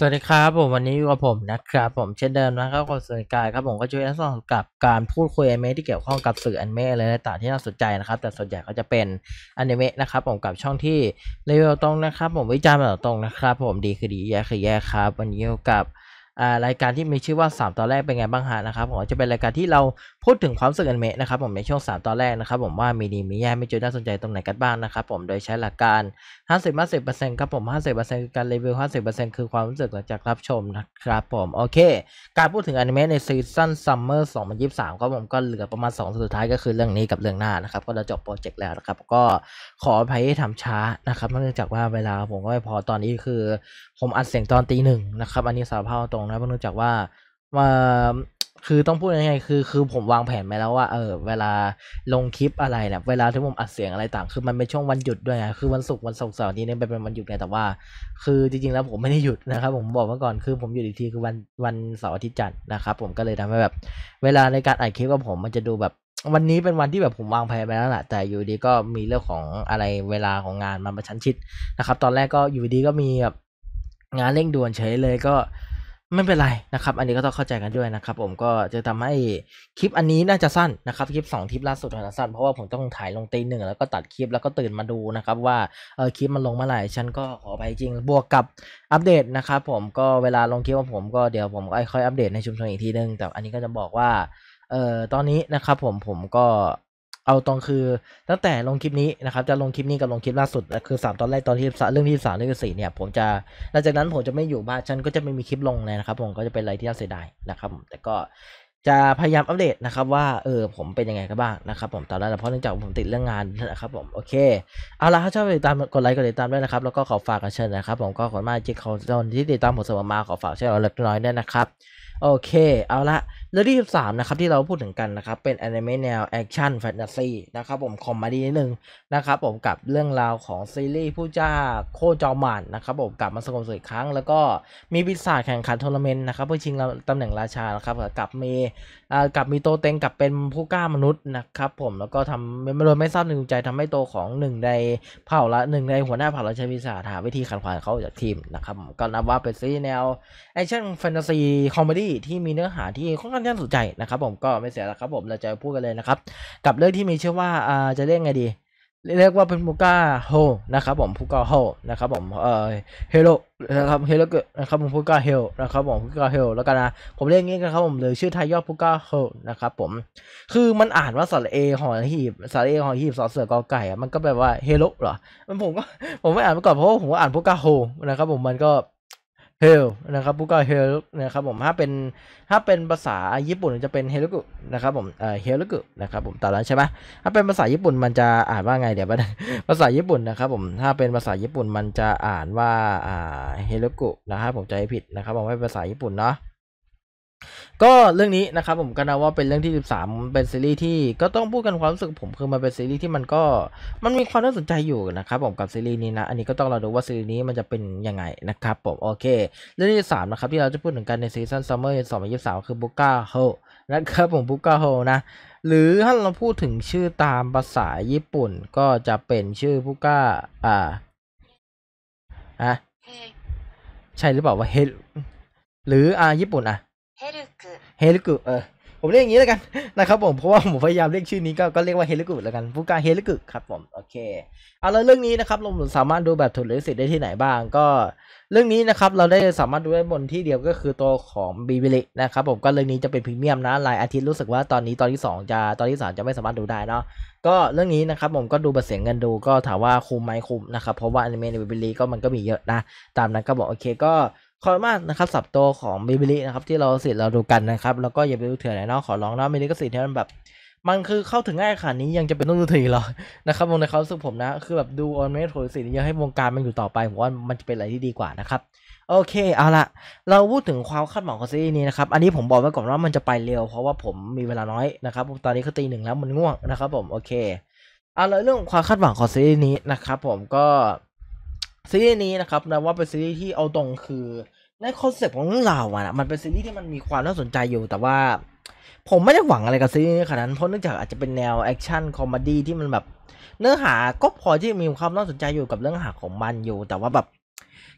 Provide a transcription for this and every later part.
สวัสดีครับผมวันนี้อยู่กับผมนะครับ ผมเช่นเดิมนะครับคนสวอกายครับ ผมก็ช่วยทดสอบกับการพูดคุยอนิเมะที่เกี่ยวข้องกับสื่ออนิเมะอะไรต่างๆที่น่าสนใจนะครับ แต่ส่วนใหญ่ก็จะเป็นอนิเมะนะครับผมกับช่องที่เลเวลตรงนะครับ ผมวิจารณ์แบบตรงนะครับ ผมดีคือดีแย่คือแย่ครับ วันนี้อยู่กับรายการที่มีชื่อว่า 3ตอนแรกเป็นไงบ้างฮะนะครับ ผมจะเป็นรายการที่เราพูดถึงความสึกอนิเมะนะครับผมในช่วง 3ตอนแรกนะครับผมว่ามีดีมีแย่ไม่จุดน่าสนใจตรงไหนกันบ้างนะครับผมโดยใช้หลักการ 50 50ครับผม 50%คือการรีวิว50%คือความรู้สึกหลังจากรับชมนะครับผมโอเค การพูดถึงอนิเมะในซีซั่นซัมเมอร์2023 ก็ผมก็เหลือประมาณ 2 สุดท้ายก็คือเรื่องนี้กับเรื่องหน้านะครับก็เราจบโปรเจกต์แล้วนะครับก็ขออภัยที่ทำช้านะครับเนื่องจากว่าเวลาผมก็ไม่พอตอนนี้คือผมอัดเสียงตอนตีหนึ่งนะครับอันนี้สารภาพตรงนะเพื่งนจากว่าว่าคือต้องพูดยังไงคือคือผมวางแผนไปแล้วว่าเออเวลาลงคลิปอะไรเนี่ยเวลาที่ผมอัดเสียงอะไรต่างคือมันเป็นช่วงวันหยุดด้วยนะคือวันศุกร์วันเสาร์เสาร์นี้เนี่ยเป็นวันหยุดไงแต่ว่าคือจริง ๆ แล้วผมไม่ได้หยุดนะครับ ผมบอกมาก่อนคือผมหยุดอีกทีคือวันวันเสาร์อาทิตย์จันทร์นะครับ ผมก็เลยทำให้แบบ เวลาในการอัดคลิปกับผมมันจะดูแบบวันนี้เป็นวันที่แบบผมวางแผนไปแล้วแหละแต่อยู่ดีก็มีเรื่องของอะไรเวลาของงานมันประชันชิดนะครับ ตอนแรกก็อยู่ดีก็มีแบบงานเร่งด่วนเฉยเลยก็ไม่เป็นไรนะครับอันนี้ก็ต้องเข้าใจกันด้วยนะครับ ผมก็จะทำให้คลิปอันนี้น่าจะสั้นนะครับคลิป2คลิปล่าสุดน่าจะสั้นเพราะว่าผมต้องถ่ายลงตีหนึ่งแล้วก็ตัดคลิปแล้วก็ตื่นมาดูนะครับว่าเออคลิปมันลงเมื่อไหร่ฉันก็ขอไปจริงบวกกับอัปเดตนะครับ ผมก็เวลาลงคลิปของผมก็เดี๋ยวผมค่อยอัปเดตในชุมชนอีกทีนึงแต่อันนี้ก็จะบอกว่าเออตอนนี้นะครับผมผมก็เอาตรงคือตั้งแต่ลงคลิปนี้นะครับ จะลงคลิปนี้กับลงคลิปล่าสุดคือ 3 ตอนแรกตอนที่เรื่องที่สามเรื่องที่สี่เนี่ย ผมจะหลังจากนั้นผมจะไม่อยู่บ้านฉันก็จะไม่มีคลิปลงเลยนะครับ ผมก็จะเป็นอะไรที่น่าเสียดายนะครับ แต่ก็จะพยายามอัปเดตนะครับ ว่าเออผมเป็นยังไงกันบ้างนะครับผมตอนแรกเพราะเนื่องจากผมติดเรื่องงานนะครับ ผมโอเคเอาละถ้าชอบติดตามกดไลค์กดติดตามด้วยนะครับแล้วก็ขอฝากกันเชิญนะครับ ผมก็ขอมาจิกคอนที่ติดตามผมเสมอมาขอฝากเชิญเราเล็กน้อยด้วยนะครับ โอเคเอาละเรื่องที่13นะครับที่เราพูดถึงกันนะครับเป็นแอนิเมะแนวแอคชั่นแฟนตาซีนะครับผมคอมมมดี้นิดนึงนะครับผมกับเรื่องราวของซีรีส์ผู้จ้าโคจอมานนะครับผมกลับมาสงบสุดครั้งแล้วก็มีปีศาจแข่งขันทัวร์นาเมนต์นะครับเพื่อชิงตำแหน่งราชานะครับกับมีกับมีโตเต็งกับเป็นผู้กล้ามนุษย์นะครับผมแล้วก็ทำไม่รู้ไม่ทราบหนึ่งใจทำให้โตของหนึ่งในเผ่าละหนึ่ง ในหัวหน้าเผ่าราชาปีศาหาวิธีขันขวางเขาจากทีมนะครับก็นับว่าเป็นซีรีส์แนวแอคชั่นแฟนตาซีคอมมดี้ที่มีเนื้อหาที่ค่อนข้างค่อนข้างสนใจนะครับผมก็ไม่เสียแล้วครับผมเราจะพูดกันเลยนะครับกับเรื่องที่มีชื่อว่าอ่าจะเรียกไงดีเรียกว่าเป็นพูก้าโฮนะครับผมพูก้าโฮนะครับผมเอ่อเฮโลนะครับเฮโลเกนะครับผมพูก้าเฮลนะครับผมพูก้าเฮลแล้วกันนะผมเรียกงี้กันครับผมเลยชื่อไทยยอดพูก้าโฮนะครับผมคือมันอ่านว่าสระเอหอหีบสระเอหอหีบสอเสือกอไก่มันก็แปลว่าเฮโลเหรอมันผมก็ผมไม่อ่านมาก่อนเพราะว่าผมอ่านพูก้าโฮนะครับผมมันก็เฮลนะครับบุกาเฮลนะครับผมถ้าเป็นถ้าเป็นภาษาญี่ปุ่นจะเป็นเฮลุกุนะครับผมเอ่อเฮลุกุนะครับผมตอนนั้นใช่ไหมถ้าเป็นภาษาญี่ปุ่นมันจะอ่านว่าไงเดี๋ยวภาษาญี่ปุ่นนะครับผมถ้าเป็นภาษาญี่ปุ่นมันจะอ่านว่าอ่าเฮลุกุนะครับผมจะให้ผิดนะครับผมไม่ภาษาญี่ปุ่นเนาะก็เรื่องนี้นะครับ ผมก็นับว่าเป็นเรื่องที่13เป็นซีรีส์ที่ก็ต้องพูดกันความรู้สึกผมคือมันเป็นซีรีส์ที่มันก็ มันมีความน่าสนใจอยู่นะครับ ผมกับซีรีส์นี้นะ อันนี้ก็ต้องเราดูว่า ซีรีส์นี้มันจะเป็นยังไงนะครับผมโอเคเรื่องที่3นะครับที่เราจะพูด ถึงกันในซีซั่นซัมเมอร์2023คือบุก้าโฮนะครับผมบุก้าโฮนะหรือถ้าเราพูดถึงชื่อตามภาษาญี่ปุ่นก็จะเป็นชื่อบุก้าอ่าอ่ะใช่หรือเปล่าว่าเฮดหรืออ่าญี่ปุ่นอ่ะเฮลุกุเฮลุกุเออผมเรียกอย่างนี้แล้วกันนะครับผม เพราะว่าผมพยายามเรียกชื่อนี้ ก็ก็เรียกว่าเฮลิกุแล้วกัน ผู้การเฮลิกุครับผม โอเค เอาแล้วเรื่องนี้นะครับเราสามารถดูแบบถดหรือสิทธิ์ได้ที่ไหนบ้าง ก็ เรื่องนี้นะครับเราได้สามารถดูได้บนที่เดียวก็คือตัวของบีบิลินะครับผมก็เรื่องนี้จะเป็นพรีเมียมนะ รายอาทิตย์รู้สึกว่าตอนนี้ตอนที่ 2 จะ ตอนที่3จะไม่สามารถดูได้เนาะ ก็เรื่องนี้นะครับผมก็ดูบัรเสียงเงินดู ก็ถามว่าคุ้มไหมคุ้มนะครับ เพราะว่าอนิเมะในบีบิลิก็มันก็มีเยอะนะ ตามนั้นก็บอกโอเคก็ขอบมากนะครับ สับโตของบิบิลินะครับ ที่เราสิทธิ์เราดูกันนะครับ แล้วก็อย่าไปดูเถื่อนนะเนาะขอร้องนะมิลิก็สิทธิ์ที่มันแบบ มันคือเข้าถึงง่ายขนาดนี้ยังจะเป็นต้องดูถื่อหรอนะครับวงในเขาสึกผมนะคือแบบดูออนเมทโทสิทธิ์ยังให้วงการมันอยู่ต่อไปผมว่ามันจะเป็นอะไรที่ดีกว่านะครับ โอเคเอาละเราพูดถึงความคาดหวังของซีนี้นะครับอันนี้ผมบอกไว้ก่อนว่ามันจะไปเร็วเพราะว่าผมมีเวลาน้อยนะครับตอนนี้ก็ตีหนึ่งแล้วมันง่วงนะครับ ผมโอเคเอาละเรื่องความคาดหวังของซีนี้นะครับผมก็ซีรีส์นี้ นะครับนะว่าเป็นซีรีส์ที่เอาตรงคือในคอนเซ็ปต์ของเรื่องราวอะมันเป็นซีรีส์ที่มันมีความน่าสนใจอยู่แต่ว่า ผมไม่ได้หวังอะไรกับซีรีส์นี้ขนาดนั้นเพราะเนื่องจากอาจจะเป็นแนวแอคชั่นคอมดี้ที่มันแบบ เนื้อหาก็พอที่มีความน่าสนใจอยู่กับเรื่องหาของมันอยู่แต่ว่าแบบ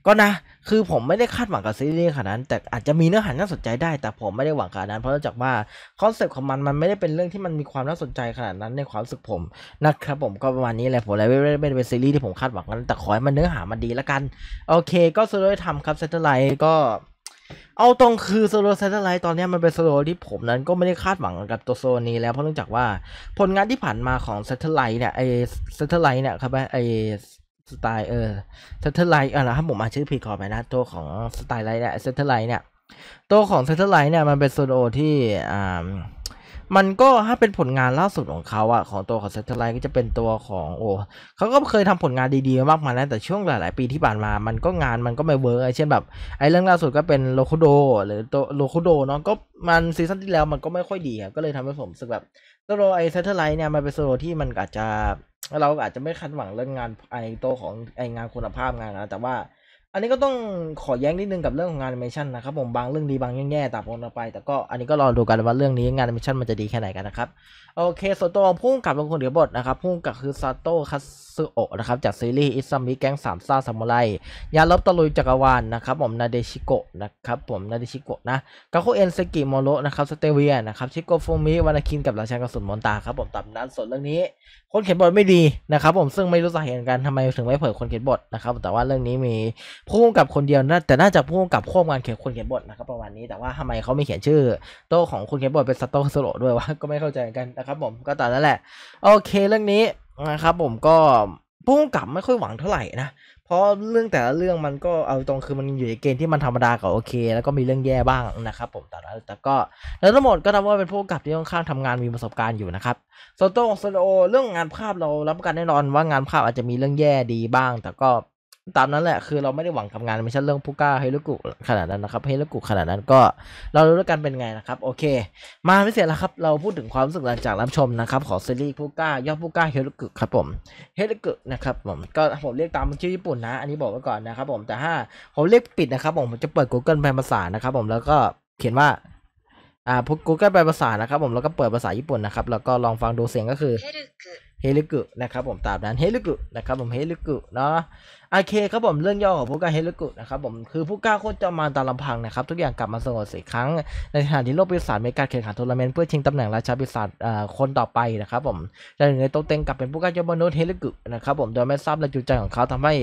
ก็นะ คือผมไม่ได้คาดหวังกับซีรีส์ขนาดนั้น แต่อาจจะมีเนื้อหาน่าสนใจได้แต่ผมไม่ได้หวังขนาดนั้น เพราะจากว่าคอนเซปต์ของมันมันไม่ได้เป็นเรื่องที่มันมีความน่าสนใจขนาดนั้นในความรู้สึกผมนะครับผมก็ประมาณนี้แหละผมเลยไม่ได้เป็นซีรีส์ที่ผมคาดหวังกันแต่ขอให้มันเนื้อหามันดีละกันโอเคก็สโลว์ทำครับเซตไลท์ก็เอาตรงคือโซโลเซตเอร์ไลท์ตอนนี้มันเป็นโซโลที่ผมนั้นก็ไม่ได้คาดหวังกับตัวโซนนี้แล้วเพราะเนื่องจากว่า ผลงานที่ผ่านมาของเซตไลท์เนี่ยไอเซตไลท์เนี่ยครับไอสไตล์เออเซตเทอร์ไลท์เออแล้วถ้าผมอ่านชื่อผิดขอไปนะตัวของสไตล์ไลท์เนี่ยเซตเทอร์ไลท์เนี่ยตัวของเซตเทอร์ไลท์เนี่ยมันเป็นโซโลที่อ่า มันก็ถ้าเป็นผลงานล่าสุดของเขาอะของตัวของเซตเทอร์ไลท์ก็จะเป็นตัวของ โอ้เขาก็เคยทำผลงานดีๆมากมายแล้วแต่ช่วงหลายๆปีที่ผ่านมา มันก็งานมันก็ไม่เวิร์กไอเช่นแบบ ไอเรื่องล่าสุดก็เป็นโลคุโดหรือตัวโลคุโดเนาะก็มันซีซั่นที่แล้วมันก็ไม่ค่อยดีอะก็เลยทำให้ผมรู้สึกแบบโซโลไอเซตเทอร์ไลท์เนี่ยมันเป็นโซโลที่มันอาจจะเราอาจจะไม่คาดหวังเรื่องงานไอโตของไองานคุณภาพงานนะ แต่ว่าอันนี้ก็ต้องขอแย้งนิดนึงกับเรื่องของงานแอนิเมชันนะครับ ผมบางเรื่องดีบางเรื่องแย่ต่ามกันไป แต่ก็อันนี้ก็รอดูกันว่าเรื่องนี้งานแอนิเมชันมันจะดีแค่ไหนกันนะครับโอเคส่วนตัวของพุ่งกับบางคนเี๋ยวบทนะครับพุ่งกับคือซาโตคัสึโอะนะครับจากซีรีส์อิซามิแก๊งสามซ่าซามูไรยาลบตะลุยจักรวาลนะครับ ผมนาเดชิโกะนะครับผมนาเดชิโกะนะกาโคเอ็นสกิโมโรนะครับสเตเวียนะครับชิโกฟูมิวานาคินกับราชากระสุนมอนตาครับผมตับนั้นส่วนเรื่องนี้ คนเขียนบทไม่ดีนะครับผมซึ่งไม่รู้สาเหตุกันทำไมถึงไม่เผยคนเขียนบทนะครับแต่ว่าเรื่องนี้มีพุ่งกับคนเดียวนะแต่น่าจะพุ่งกับควบงานเขียนคนเขียนบทนะครับประมาณนี้แต่ว่าทำไมเขาไม่เขียนชื่อ โตของคนเขียนบทเป็นซาโตคัสึโอะด้วยวะก็ไม่เข้าใจกันนะครับผมก็ตอนนั้นแหละ โอเคเรื่องนี้นะครับผมก็พุ่งกลับไม่ค่อยหวังเท่าไหร่นะเพราะเรื่องแต่ละเรื่องมันก็เอาตรงคือมันอยู่ในเกณฑ์ที่มันธรรมดากับโอเค แล้วก็มีเรื่องแย่บ้างนะครับผมแต่ละแต่ก็แล้วทั้งหมดก็นับว่าเป็นพุ่งกลับที่ค่อนข้างทำงานมีประสบการณ์อยู่นะครับโซโต้ของโซโลเรื่องงานภาพเรารับประกันแน่นอนว่างานภาพอาจจะมีเรื่องแย่ดีบ้าง แต่ก็ตามนั้นแหละคือเราไม่ได้หวังทำงานไม่ใช่เรื่องพูก้าเฮลูกุขนาดนั้นนะครับเฮลูกุขนาดนั้นก็เรา รู้แล้วกันเป็นไงนะครับ โอเค มาพิเศษแล้วครับเราพูดถึงความรู้สึกหลัง จากรับชมนะครับ ของซีรีส์พูก้ายอดพูก้าเฮลุกุครับผมเฮลุกุนะครับ ผมก็ผมเรียกตามชื่อญี่ปุ่นนะ อันนี้บอกไว้ก่อนนะครับ ผมแต่ถ้าผมเรียกปิดนะครับผมจะเปิด Google แปลภาษานะครับผมแล้วก็เขียนว่าอ่าพวกูเกิลแปลภาษานะครับผมแล้วก็เปิดภาษาญี่ปุ่นนะครับ แล้วก็ลองฟังดูเสียงก็คือเฮลุกุนะครับ ผมตามนั้นเฮลุกุนะครับ ผมเฮลุกุเนาะโอเคครับผม เรื่องย่อของผู้การเฮลิกุนะครับผม คือผู้ก้าโคตรจะมาตามลำพังนะครับ ทุกอย่างกลับมาสงบสีครั้ง ในขณะที่โลกปีศาจมีการแข่งขันทัวร์นาเมนต์เพื่อชิงตำแหน่งราชาปีศาจคนต่อไปนะครับผมแต่หนึ่งในโตเต็งกลับเป็นผู้ก้ายอดมนุษย์เฮลิกุนะครับผมโดยไม่ทราบและจุดใจของเขาทำให้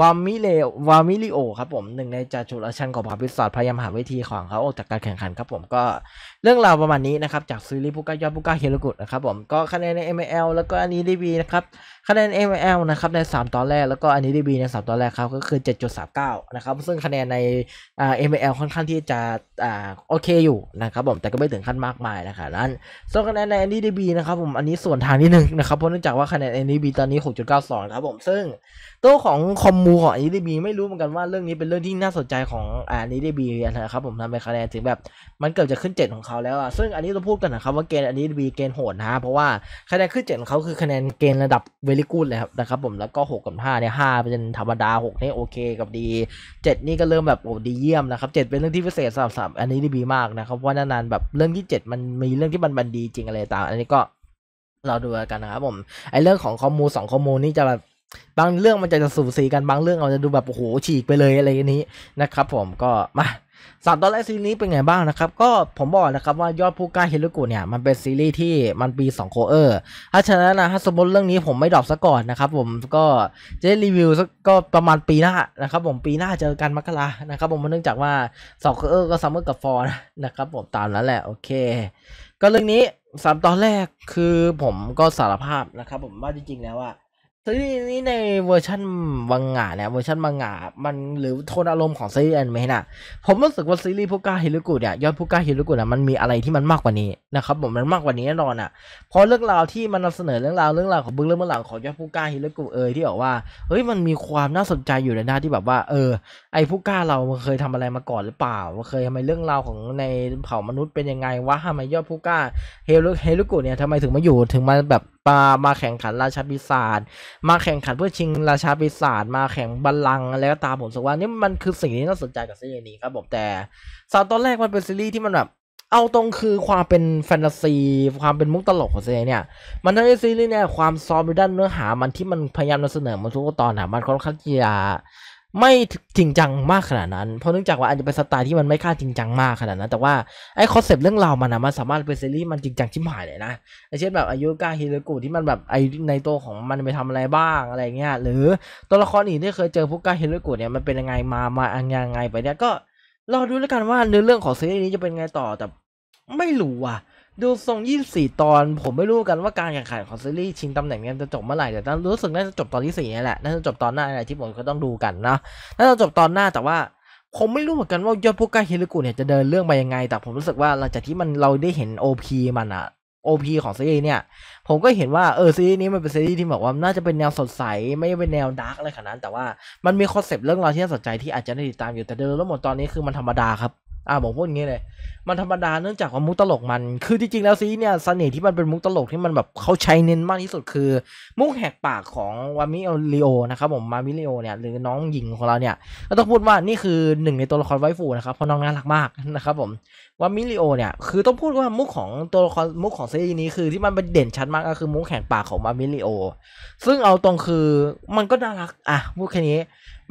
วามิเลวามิลิโอครับผมหนึ่งในจ่าชุลชันของพาปีศาจพยายามหาวิธีของเขาออกจากการแข่งขันครับผมก็เรื่องราวประมาณนี้นะครับจากซีรีส์ผู้ก้ายอดผู้ก้าเฮลิกุนะครับผมก็คะแนนใน ML แล้วก็อันนี้ดีบีนะครับคะแนน ML นะครับใน3ตอนแรกแล้วก็อันนี้ดีบีในสามตอนแรกครับก็คือ 7.39 นะครับ ซึ่งคะแนนในอ่าอลค่อนข้างที่จะอ่าโอเคอยู่นะครับผม แต่ก็ไม่ถึงขั้นมากมายนะครับนั้นส่วนคะแนนใน NDB นะครับผม อันนี้ส่วนทางนิดนึงนะครับเพราะเนื่องจากว่าคะแนน NDB ตอนนี้ 6.92ครับผมซึ่งตัวของคอมมูของอันนี้ดีบีไม่รู้เหมือนกันว่าเรื่องนี้เป็นเรื่องที่น่าสนใจของอันนี้ดีบีนะครับผมทำเป็นคะแนนถึงแบบมันเกือบจะขึ้นเจ็ดของเขาแล้วอะซึ่งอันนี้เราพูดกันนะครับว่าเกณฑ์อันนี้ดีบีเกณฑ์โหดนะเพราะว่าคะแนนขึ้นเจ็ดของเขาคือคะแนนเกณฑ์ระดับเวลิกูดเลยครับนะครับผมแล้วก็หกกับห้าเนี่ยห้าเป็นธรรมดาหกนี่โอเคกับดีเจ็ดนี่ก็เริ่มแบบโอ้ดีเยี่ยมนะครับเจ็ดเป็นเรื่องที่พิเศษสำหรับอันนี้ดีบีมากนะครับเพราะนานๆแบบเรื่องที่เจ็ดมันมีเรื่องที่มันบันดีจริงอะไรต่างอันนี้ก็เราดูกันนะครับผม ไอเรื่องของคอมมูสองคอมมูนี่จะแบบบางเรื่องมันจะจะสูสีกัน บางเรื่องเราจะดูแบบโอ้โหฉีกไปเลยอะไรอย่างนี้นะครับผมก็มาสามตอนแรกซีรีส์นี้เป็นไงบ้างนะครับก็ผมบอกนะครับว่ายอดผู้กล้าเฮลุกุเนี่ยมันเป็นซีรีส์ที่มันปีสองโคเออร์ถ้าฉะนั้นนะถ้าสมมติเรื่องนี้ผมไม่ดรอปซะก่อนนะครับผมก็จะรีวิวก็ประมาณปีหน้านะครับผมปีหน้าเจอกันมกรานะครับผมเนื่องจากว่าสองโคเออร์ก็ซัมเมอร์กับฟอร์นะครับผมตามนั้นแหละโอเค ก็เรื่องนี้สามตอนแรกคือผมก็สารภาพนะครับผมว่าจริงๆแล้วอะซีรีส์นี้ในเวอร์ชันบังงะเนี่ยเวอร์ชันบังงะมันหรือโทนอารมณ์ของซีรีส์แอนิเมะน่ะผมรู้สึกว่าซีรีส์พุก้าฮิรุกุเนี่ยยอดพุก้าฮิรุกุเนี่ยมันมีอะไรที่มันมากกว่านี้นะครับผมมันมากกว่านี้แน่นอนอ่ะเพราะเรื่องราวที่มันนำเสนอเรื่องราวเรื่องราวของบึ้งเรื่องเมื่อหลังของยอดพุก้าฮิรุกุเอยที่บอกว่าเฮ้ยมันมีความน่าสนใจอยู่ในหน้าที่แบบว่า เออไอพุก้าเรามันเคยทำอะไรมาก่อนหรือเปล่าเคยทำไมเรื่องราวของในเผ่ามนุษย์เป็นยังไงวะทำไมยอดพุก้าเฮลุเฮลุกุเนี่ยทำไมถึงมาอยู่ถึงมาแบบมามาแข่งขันราชาปีศาจมาแข่งขันเพื่อชิงราชาปีศาจมาแข่งบัลลังแล้วตามผมสึกว่า นี่มันคือสิ่งที่น่าสนใจกับซีรีส์นี้ครับผมแต่ สาวตอนแรกมันเป็นซีรีส์ที่มันแบบเอาตรงคือความเป็นแฟนตาซีความเป็นมุกตลกของซีรีส์เนี่ย มันทำให้ซีรีส์เนี่ยความซอฟต์ด้านเนื้อหา มันที่มันพยายามนำเสนอมาทุกตอนอะมันค่อนข้างจะไม่จริงจังมากขนาดนั้น เพราะเนื่องจากว่าอาจจะเป็นสไตล์ที่มันไม่ค่าจริงจังมากขนาดนั้นแต่ว่าไอ้คอนเซปต์เรื่องราวมันนะมันสามารถเป็นซีรีส์มันจริงจังชิมหายเลยนะเช่นแบบอายุกาฮิโรกุที่มันแบบไอในตัวของมันไปทำอะไรบ้างอะไรเงี้ยหรือตัวละครอื่นที่เคยเจอพวกกาฮิโรกุเนี่ยมันเป็นยังไงมามาอังยังไงไปเนี่ยก็รอดูแล้วกันว่าเนื้อเรื่องของซีรีส์นี้จะเป็นไงต่อแต่ไม่รู้อ่ะดูทรง24 ตอนผมไม่รู้กันว่าการแข่งขันของซีรีส์ชิงตำแหน่งนี้จะจบเมื่อไหร่แต่รู้สึกน่าจะจบตอนที่4นี่แหละน่าจะจบตอนหน้าอะไรที่ผมก็ต้องดูกันนะน่าจะจบตอนหน้าแต่ว่าผมไม่รู้เหมือนกันว่ายอดพวกกาฮิรุกุเนี่ยจะเดินเรื่องไปยังไง แต่ผมรู้สึกว่าหลังจากที่มันเราได้เห็น OP มันอะ OP ของซีรีส์เนี่ยผมก็เห็นว่าเออซีรีส์นี้มันเป็นซีรีส์ที่บอกว่าน่าจะเป็นแนวสดใสไม่ใช่เป็นแนวดาร์กอะไรขนาดนั้นแต่ว่ามันมีคอนเซปต์เรื่องราวที่น่าสนใจที่อาจจะได้ติดตามอยู่แต่เดยรวมหมดตอนนี้คือมันธรรมดาครับอ่าบอกพูดอย่างนี้เลยมันธรรมดาเนื่องจากว่ามุกตลกมัน คือจริงๆแล้วซีเนี่ยสเสน่ห์ที่มันเป็นมุกตลกที่มันแบบเขาใช้เน้นมากที่สุดคือมุกแหกปากของวามิเลโอนะครับผมมามิเลโอเนี่ยหรือน้องหญิงของเราเนี่ยก็ต้องพูดว่านี่คือหนึ่งในตัวละครไวฟูนะครับเพราะน้องน่ารักมากนะครับผมวามิเลโอเนี่ยคือต้องพูดว่ามุกของตัวละครมุกของซีนี้คือที่มันเป็นเด่นชัดมากก็คือมุกแหกปากของมามิเลโอซึ่งเอาตรงคือมันก็น่ารักอ่ะพูดแค่นี้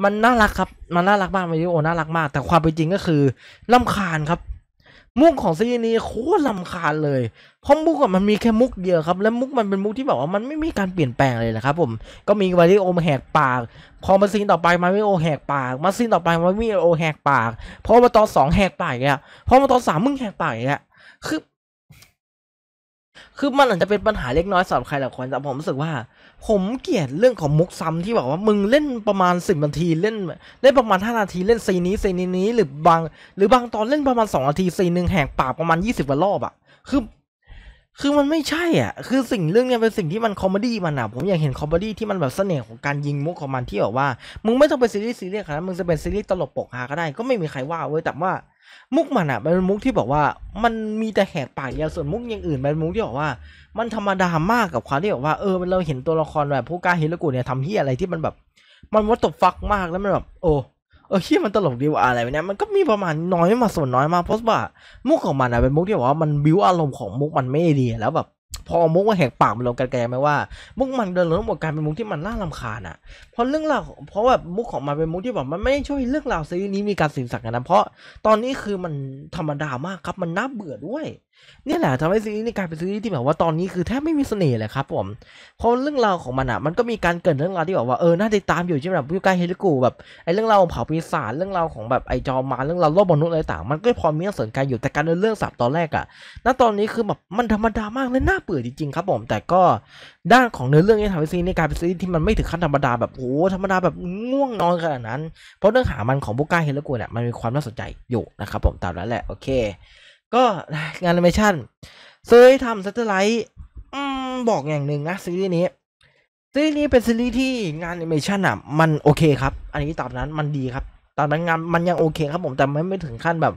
มันน่ารักครับ มันน่ารักมากมายิโอน่ารักมาก แต่ความเป็นจริงก็คือลำคาญครับ มุกของซีนีโคตรลำคาญเลยเพราะมุกมันมีแค่มุกเดียวครับ และมุกมันเป็นมุกที่แบบว่ามันไม่มีการเปลี่ยนแปลงเลยนะครับผม ก็มีมาริโอแหกปากพอมาซีนต่อไปมาริโอแหกปาก มาซีนต่อไปมาริโอแหกปากพอมาตอนสองแหกปากอ่ะแล้วพอมาตอนสามมึงแหกปากอ่ะลคือ คือมันอาจจะเป็นปัญหาเล็กน้อยสำหรับใครหลายคนแต่ผมรู้สึกว่าผมเกลียดเรื่องของมุกซ้ำที่แบบว่ามึงเล่นประมาณสิบนาทีเล่นเล่นประมาณห้านาทีเล่นซีนี้ซีนี้นี้หรือบางหรือบางตอนเล่นประมาณสองนาทีซีหนึ่งแหกปากประมาณยี่สิบวารอบอะคือคือมันไม่ใช่อ่ะคือสิ่งเรื่องเนี้ยเป็นสิ่งที่มันคอมเมดี้มันอ่ะผมอยากเห็นคอมเมดี้ที่มันแบบเสน่ห์ของการยิงมุกของมันที่แบบว่ามึงไม่ต้องเป็นซีรีส์ซีเรียสขนาดมึงจะเป็นซีรีส์ตลกปกฮาก็ได้ก็ไม่มีใครว่าเว้ยแต่ว่ามุกมันอะเป็นมุกที่บอกว่า มันมีแต่แหกปากเดียวส่วนมุกอย่างอื่นเป็นมุกที่บอกว่ามันธรรมดามากกับความที่บอกว่าเออเราเห็นตัวละครแบบผู้กล้าฮิโรกุเนี่ยทำเฮียอะไรที่มันแบบ มันวัดตบฟักมากแล้วมันแบบโอ้เออเฮียมันตลกดีว่าอะไรเนี่ยมันก็มีประมาณน้อยมาส่วนน้อยมาเพราะว่ามุกของมันอะเป็นมุกที่บอกว่ามันบิวอารมณ์ของมุกมันไม่ดีแล้วแบบพอมุกว่าแหกปากมันลงกันแกไหมว่ามุกมันเดินลงหมดการเป็นมุกที่มันน่าลำคาญอ่ะเพราะเรื่องราวเพราะแบบมุกของมันเป็นมุกที่แบบมันไม่ช่วยเรื่องราวซีนี้มีการสืบสักกันนะเพราะตอนนี้คือมันธรรมดามากครับมันน่าเบื่อด้วยนี่แหละทำให้ซีนี้กลายเป็นซีนีที่แบบว่าตอนนี้คือแทบไม่มีเสน่ห์เลยครับผมเพราะเรื่องราวของมันอ่ะมันก็มีการเกิดเรื่องราวที่แบบว่าเออน่าติดตามอยู่ใช่ไหมแบบพิวการเฮลิกูแบบไอ้เรื่องราวของเผ่าปีศาจเรื่องราวของแบบไอ้จอมาเรื่องราวโลกมนุษย์อะไรต่าง มันก็พอมีน่าสนใจอยู่แต่การเดินเรื่องสับตอนแรกอ่ะณตอนนี้คือแบบมันธรรมดามากเลยน่าเบื่อยจริงๆครับผมแต่ก็ด้านของเนื้อ เรื่องในทาวซีในการเป็นซีรีส์ที่มันไม่ถึงขั้นธรรมดาแบบ โอ้ธรรมดาแบบ ง่วงนอนขนาดนั้น เพราะเรื่องหา มัน ของบุก้าเฮลโกูเนี่ยมัน มีความน่า สนใจอยู่นะครับ ผมตามนั้นแหละ โอเค ก็งานแอนิเมชั่นเซย์ทำซัตเทอร์ไลท์บอก อย่างหนึ่งนะซีรีส์นี้ซีรีส์นี้เป็นซีรีส์ที่งานแอนิเมชั่นอ่ะมันโอเคครับอันนี้ตามนั้นมันดีครับตอนนั้นงานมันยังโอเคครับผมแต่ไม่ไม่ถึงขั้นแบบ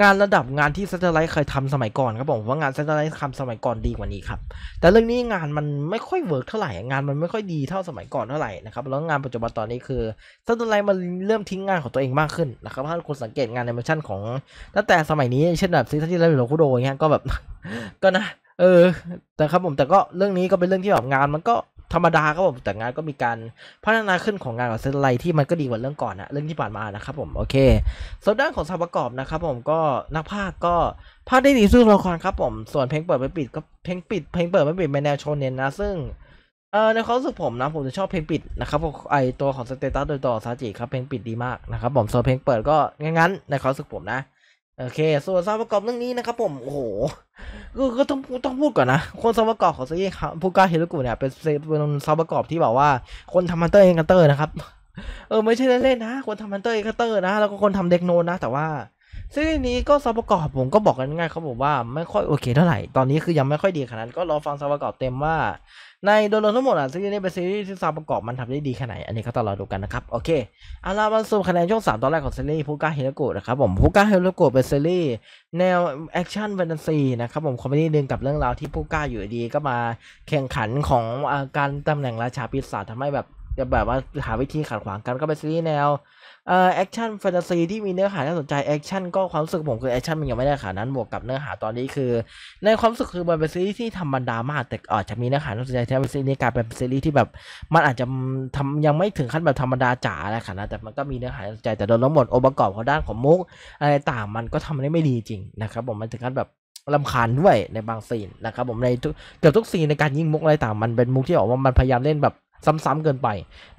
งานระดับงานที่ซัตเทอร์ไลท์เคยทำสมัยก่อนครับผมว่างานซัตเทอร์ไลท์ทำสมัยก่อนดีกว่านี้ครับ แต่เรื่องนี้งานมันไม่ค่อยเวิร์กเท่าไหร่งานมันไม่ค่อยดีเท่าสมัยก่อนเท่าไหร่นะครับแล้วงานปัจจุบันตอนนี้คือซัตเทอร์ไลท์มันเริ่มทิ้งงานของตัวเองมากขึ้นนะครับถ้าคุณสังเกตงานในเวอร์ชันของ ตั้งแต่สมัยนี้เช่นแบบซีซั่นที่แล้วหรือโคุโดเงี้ยก็แบบก็นะเออแต่ครับผมแต่ก็เรื่องนี้ก็เป็นเรื่องที่แบบงานมันก็ธรรมดาครับผมแต่งานก็มีการพัฒนาขึ้นของงานกับเซนไลที่มันก็ดีกว่าเรื่องก่อนนะเรื่องที่ผ่านมานะครับผมโอเคส่วนด้านของสาวประกอบนะครับผมก็นักภาคก็ภาคได้ดีสู้ละครครับผมส่วนเพลงเปิดไม่ปิดก็เพลงปิดเพลงเปิดไม่ปิดเป็นแนวโชเน้นนะซึ่งเออในความรู้สึกผมนะผมจะชอบเพลงปิดนะครับผมไอตัวของสเตตัสโดยต่อซาจิครับเพลงปิดดีมากนะครับผมส่วนเพลงเปิดก็งั้นในความรู้สึกผมนะโอเค ส่วนซาวประกอบเรื่องนี้นะครับผม โอ้โห ก็ต้องต้องพูดก่อนนะ คนซาวประกอบของซีรับ์พูก้าเฮลิกุเนี่ย เป็นเป็นซาวประกอบที่แบบว่า คนทำมันเตอร์เองกันเตอร์นะครับ เออ ไม่ใช่เล่นๆนะ คนทำมันเตอร์เองกันเตอร์นะ แล้วก็คนทำเด็กโนนนะ แต่ว่าซึ่งนี้ก็สประกอบผมก็บอกกันง่ายเขาบอกว่าไม่ค่อยโอเค เท่าไหร่ตอนนี้คือยังไม่ค่อยดีขนาดก็รอฟังสประกอบเต็มว่า ในโดยรวมทั้งหมดอ่ะซีรีส์นี้เป็นซีรีส์ที่สประกอบมันทำได้ดีแค่ไหนอันนี้ก็ต้องรอดูกันนะครับโอเคเอาล่ะมาสูุคะแนนช่วงสามตอนแรกของซีรีส์พูก้าเฮลโกะนะครับผมพูก้าเฮลโกะเป็นซีรีส์แนวแอคชั่นแฟนตาซีนะครับผมคอมเมดี้ดึงกับเรื่องราวที่พูก้าอยู่ดีก็มาแข่งขันของการตำแหน่งราชาปีศาจทำให้แบบจะแบบว่าหาวิธีขัดขวางกันก็เป็นซีรีส์แนวเอ่อ แอคชั่นแฟนตาซีที่มีเนื้อหาทน่าสนใจแอคชั่นก็ความรู้สึกผมคือแอคชั่นมันยังไม่ได้ขนาดนั้นบวกกับเนื้อหาตอนนี้คือ ในความรู้สึกคือมันเป็นซีรีส์ที่ทำบรรดามากแต่อาจจะมีเนื้อหาทน่าสนใจที่เป็นซีรีส์กลายเป็นซีรีส์ที่แบบมันอาจจะทำยังไม่ถึงขั้นแบบธรรมดาจ๋าอะไรขนาดนั้นแต่มันก็มีเนื้อหาี่สนใจแต่โดยรว้หมดองค์ประกอบของด้านของมุกอะไรต่างมันก็ทำได้ไม่ดีจริงนะครับผมมันถึงขั้นแบบลำคาญด้วยในบางซีนนะครับผมในเกือบทุกซีนในการยิงมุกอะไรต่าง มันเป็นมุกที่ออกว่ามันพยายามเล่นแบบซ้ำๆ เกินไป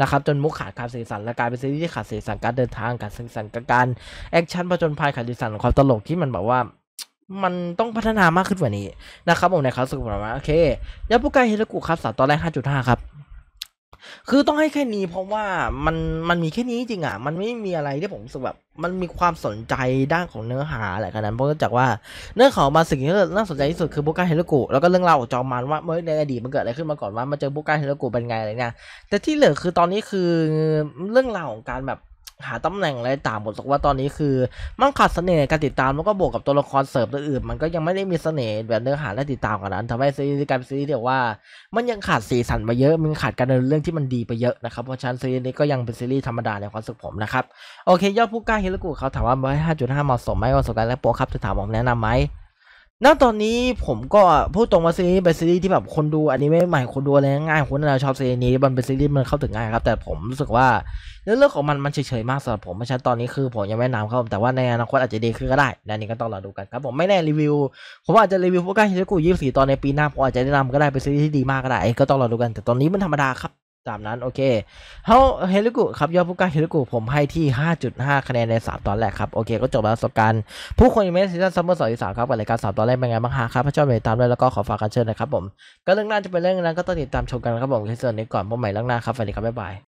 นะครับจนมุกขาดการสีสันและกลายเป็นซีรีส์ที่ขาดสีสันการเดินทางขาดสีสันการแอคชั่นผจญภัยขาดสีสันความตลกที่มันแบบว่า มันต้องพัฒนามากขึ้นกว่านี้นะครับผมในคลาสสุดผมว่าโอเคยาบุกายเฮลกุครับสามตอนแรก5.5ครับคือต้องให้แค่นี้เพราะว่ามันมันมีแค่นี้จริงอ่ะ มันไม่มีอะไรที่ผมรู้สึกแบบมันมีความสนใจด้านของเนื้อหาอะไรขนาดนั้น เพราะจากว่าเนื้อของมาสิ่งที่น่าสนใจที่สุดคือบุกาเฮโรกุแล้วก็เรื่องราวของจอมมันว่าเมื่อในอดีตมันเกิดอะไรขึ้นมาก่อนว่ามาเจอบุกาเฮโรกุเป็นไงอะไรเนี่ยแต่ที่เหลือคือตอนนี้คือเรื่องราวของการแบบหาตำแหน่งอะไรต่างหมดสกว่าตอนนี้คือมันขาดเสน่ห์การติดตามแล้วก็บวกกับตัวละครเสริมตัวอื่น มันก็ยังไม่ได้มีเสน่ห์แบบเนื้อหาและติดตามกันนั้นทำให้ซีรีส์การซีรีส์เรียกว่ามันยังขาดสีสันไปเยอะ มันขาดการเนเรื่องที่มันดีไปเยอะนะครับเพราะฉะนั้นซีรีส์นี้ก็ยังเป็นซีรีส์ธรรมดาในความสึกผมนะครับโอเค ยอดผู้กล้าฮิลกุเขาถามว่าไว้5.5เหมาะสมไหมกับสการและโปรครับจะถามผมแนะนำไหมณตอนนี้ผมก็พูดตรงว่าซีรีส์เป็นซีรีส์ที่แบบคนดูอันนี้ไม่ใหม่คนดูอะไรง่ายคนเราชอบซีรีส์นี้มันเป็นซีรีส์มันเข้าถึงง่ายครับแต่ผมรู้สึกว่าเรื่องของมันมันเฉยๆมากสำหรับผมเพราะฉะนั้นตอนนี้คือผมยังไม่นำเข้าแต่ว่าในอนาคตอาจจะดีขึ้นก็ได้และนี่ก็ต้องรอดูกันครับผมไม่แน่รีวิวผมอาจจะรีวิวพวกการฮิโรกยี่สิบสี่ตอนในปีหน้าผมอาจจะแนะนำก็ได้เป็นซีรีส์ที่ดีมากก็ได้ก็ต้องรอดูกันแต่ตอนนี้มันธรรมดาครับตามนั้นโอเค เฮาเฮลิกุครับยอดผู้กล้าเฮลิกุผมให้ที่ 5.5 คะแนนใน 3 ตอนแรกครับ โอเค ก็จบแล้วประสบการณ์ผู้คนอยง่ในซีซั่นซัมเมอร์สองที่สามครับ กับรายการมตอนแรกเป็นไงบ้างฮะครับพระเจ้าไปตามด้วยแล้วก็ขอฝากการเชิญนะครับผม ก็เรื่องหน้าจะเป็นเรื่องนั้น ก็ต้องติดตามชมกันครับผมในส่วนนี้ก่อนพบใหม่เรื่องหน้าครับสวัสดีครับบ๊ายบาย